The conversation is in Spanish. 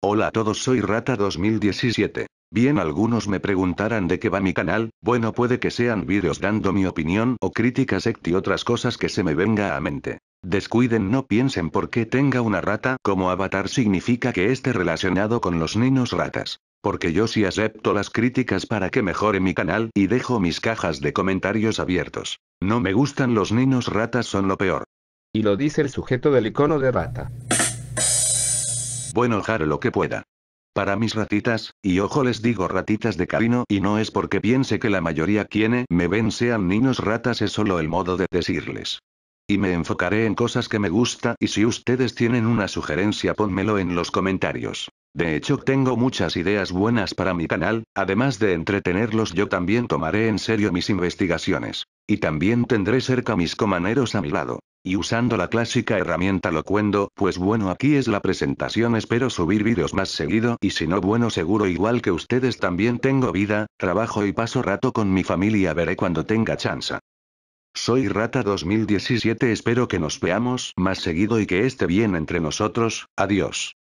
Hola a todos soy Rata 2017. Bien algunos me preguntarán de qué va mi canal, bueno puede que sean vídeos dando mi opinión o críticas y otras cosas que se me venga a mente. Descuiden no piensen por qué tenga una rata como avatar significa que esté relacionado con los niños ratas. Porque yo sí acepto las críticas para que mejore mi canal y dejo mis cajas de comentarios abiertos. No me gustan los niños ratas son lo peor. Y lo dice el sujeto del icono de rata. Bueno, haré lo que pueda. Para mis ratitas, y ojo les digo ratitas de cariño y no es porque piense que la mayoría quienes me ven sean niños ratas es solo el modo de decirles. Y me enfocaré en cosas que me gusta y si ustedes tienen una sugerencia ponmelo en los comentarios. De hecho tengo muchas ideas buenas para mi canal, además de entretenerlos yo también tomaré en serio mis investigaciones. Y también tendré cerca mis comaneros a mi lado. Y usando la clásica herramienta locuendo, pues bueno aquí es la presentación espero subir vídeos más seguido y si no bueno seguro igual que ustedes también tengo vida, trabajo y paso rato con mi familia veré cuando tenga chance. Soy Rata 2017 espero que nos veamos más seguido y que esté bien entre nosotros, adiós.